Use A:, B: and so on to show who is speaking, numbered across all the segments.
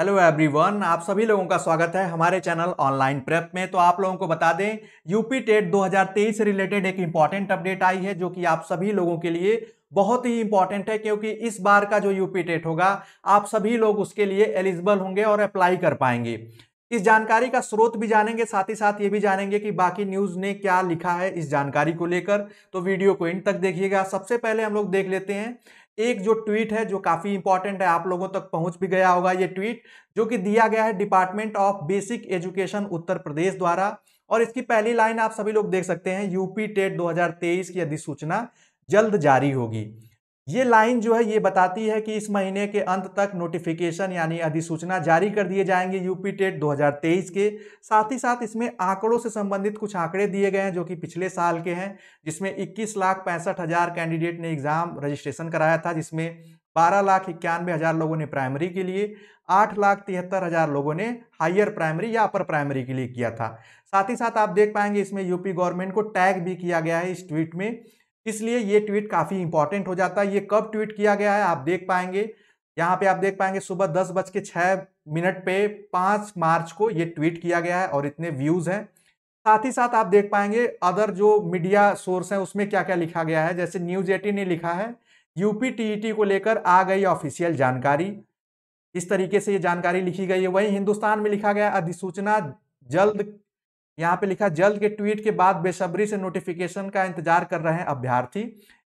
A: hello everyone आप सभी लोगों का स्वागत है हमारे चैनल ऑनलाइन प्रेप में तो आप लोगों को बता दें यूपी टेट 2023 से रिलेटेड एक इम्पॉर्टेंट अपडेट आई है जो कि आप सभी लोगों के लिए बहुत ही इंपॉर्टेंट है क्योंकि इस बार का जो यूपी टेट होगा आप सभी लोग उसके लिए एलिजिबल होंगे और अप्लाई कर पाएंगे इस जानकारी का स्रोत भी जानेंगे साथ ही साथ ये भी जानेंगे कि बाकी न्यूज़ ने क्या लिखा है इस जानकारी को लेकर तो वीडियो को इन तक देखिएगा सबसे पहले हम लोग देख लेते हैं एक जो ट्वीट है जो काफ़ी इंपॉर्टेंट है आप लोगों तक पहुंच भी गया होगा ये ट्वीट जो कि दिया गया है department of basic education Uttar Pradesh द्वारा और इसकी पहली लाइन आप सभी लोग देख सकते हैं यूपी टेट 2023 की अधिसूचना जल्द जारी होगी ये लाइन जो है ये बताती है कि इस महीने के अंत तक नोटिफिकेशन यानी अधिसूचना जारी कर दिए जाएंगे यूपी टेट 2023 के साथ ही साथ इसमें आंकड़ों से संबंधित कुछ आंकड़े दिए गए हैं जो कि पिछले साल के हैं जिसमें इक्कीस लाख पैंसठ हज़ार कैंडिडेट ने एग्ज़ाम रजिस्ट्रेशन कराया था जिसमें बारह लाख इक्यानवे हज़ार लोगों ने प्राइमरी के लिए आठ लाख तिहत्तर हज़ार लोगों ने हायर प्राइमरी या अपर प्राइमरी के लिए किया था साथ ही साथ आप देख पाएंगे इसमें यूपी गवर्नमेंट को टैग भी किया गया है इस ट्वीट में इसलिए ये ट्वीट काफ़ी इंपॉर्टेंट हो जाता है ये कब ट्वीट किया गया है आप देख पाएंगे यहाँ पे आप देख पाएंगे सुबह दस बज के छः मिनट पे पाँच मार्च को ये ट्वीट किया गया है और इतने व्यूज़ हैं साथ ही साथ आप देख पाएंगे अदर जो मीडिया सोर्स हैं उसमें क्या क्या लिखा गया है जैसे न्यूज एटी ने लिखा है यूपी टीईटी e को लेकर आ गई ऑफिशियल जानकारी इस तरीके से ये जानकारी लिखी गई है वहीं हिंदुस्तान में लिखा गया अधिसूचना जल्द यहाँ पे लिखा जल्द के ट्वीट के बाद बेसब्री से नोटिफिकेशन का इंतजार कर रहे हैं अभ्यर्थी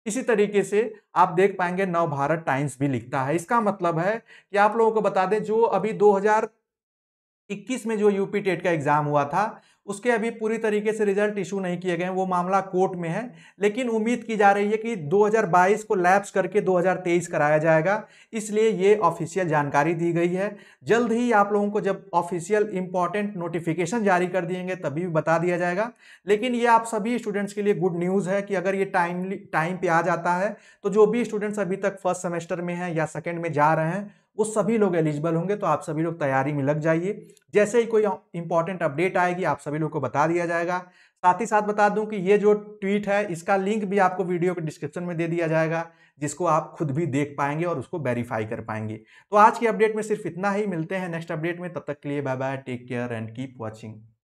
A: इसी तरीके से आप देख पाएंगे नव भारत टाइम्स भी लिखता है इसका मतलब है कि आप लोगों को बता दें जो अभी 2021 में जो यूपी टेट का एग्जाम हुआ था उसके अभी पूरी तरीके से रिजल्ट इशू नहीं किए गए हैं वो मामला कोर्ट में है लेकिन उम्मीद की जा रही है कि 2022 को लैप्स करके 2023 कराया जाएगा इसलिए ये ऑफिशियल जानकारी दी गई है जल्द ही आप लोगों को जब ऑफिशियल इंपॉर्टेंट नोटिफिकेशन जारी कर देंगे तभी भी बता दिया जाएगा लेकिन ये आप सभी स्टूडेंट्स के लिए गुड न्यूज़ है कि अगर ये टाइमली टाइम पर आ जाता है तो जो भी स्टूडेंट्स अभी तक फर्स्ट सेमेस्टर में हैं या सेकेंड में जा रहे हैं वो सभी लोग एलिजिबल होंगे तो आप सभी लोग तैयारी में लग जाइए जैसे ही कोई इंपॉर्टेंट अपडेट आएगी आप सभी सभी लोगों को बता दिया जाएगा साथ ही साथ बता दूं कि ये जो ट्वीट है इसका लिंक भी आपको वीडियो के डिस्क्रिप्शन में दे दिया जाएगा जिसको आप खुद भी देख पाएंगे और उसको वेरीफाई कर पाएंगे तो आज की अपडेट में सिर्फ इतना ही मिलते हैं नेक्स्ट अपडेट में तब तक के लिए bye bye take care and keep watching